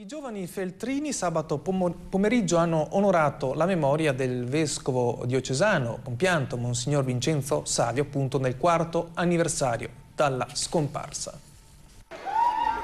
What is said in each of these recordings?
I giovani feltrini sabato pomeriggio hanno onorato la memoria del vescovo diocesano compianto Monsignor Vincenzo Savio appunto nel quarto anniversario dalla scomparsa.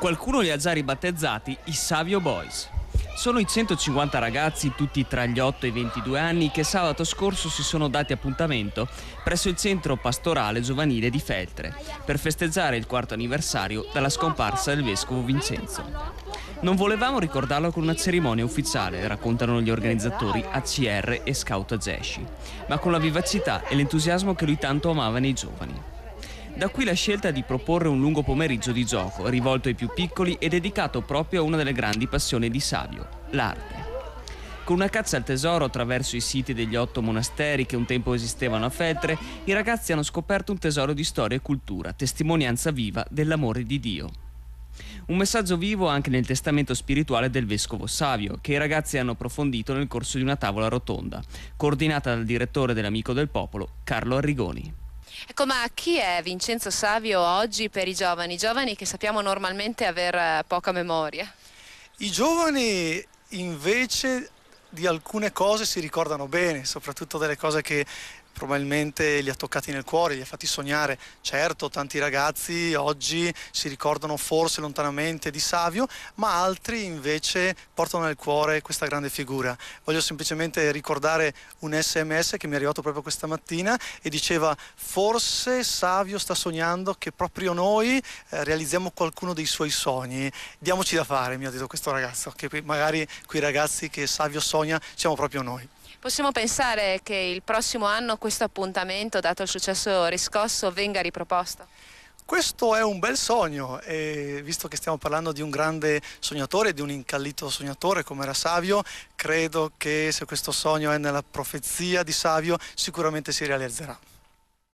Qualcuno li ha già ribattezzati i Savio Boys. Sono i 150 ragazzi, tutti tra gli 8 e i 22 anni, che sabato scorso si sono dati appuntamento presso il centro pastorale giovanile di Feltre per festeggiare il quarto anniversario dalla scomparsa del vescovo Vincenzo. Non volevamo ricordarlo con una cerimonia ufficiale, raccontano gli organizzatori ACR e Scout Azeshi, ma con la vivacità e l'entusiasmo che lui tanto amava nei giovani. Da qui la scelta di proporre un lungo pomeriggio di gioco, rivolto ai più piccoli e dedicato proprio a una delle grandi passioni di Savio, l'arte. Con una caccia al tesoro attraverso i siti degli otto monasteri che un tempo esistevano a Feltre, i ragazzi hanno scoperto un tesoro di storia e cultura, testimonianza viva dell'amore di Dio. Un messaggio vivo anche nel testamento spirituale del vescovo Savio, che i ragazzi hanno approfondito nel corso di una tavola rotonda, coordinata dal direttore dell'Amico del Popolo, Carlo Arrigoni. Ecco, ma chi è Vincenzo Savio oggi per i giovani? giovani che sappiamo normalmente aver eh, poca memoria. I giovani invece di alcune cose si ricordano bene, soprattutto delle cose che probabilmente li ha toccati nel cuore, li ha fatti sognare. Certo, tanti ragazzi oggi si ricordano forse lontanamente di Savio, ma altri invece portano nel cuore questa grande figura. Voglio semplicemente ricordare un sms che mi è arrivato proprio questa mattina e diceva forse Savio sta sognando che proprio noi eh, realizziamo qualcuno dei suoi sogni. Diamoci da fare, mi ha detto questo ragazzo, che magari quei ragazzi che Savio sogna siamo proprio noi. Possiamo pensare che il prossimo anno questo appuntamento, dato il successo riscosso, venga riproposto? Questo è un bel sogno, e visto che stiamo parlando di un grande sognatore, di un incallito sognatore come era Savio, credo che se questo sogno è nella profezia di Savio sicuramente si realizzerà.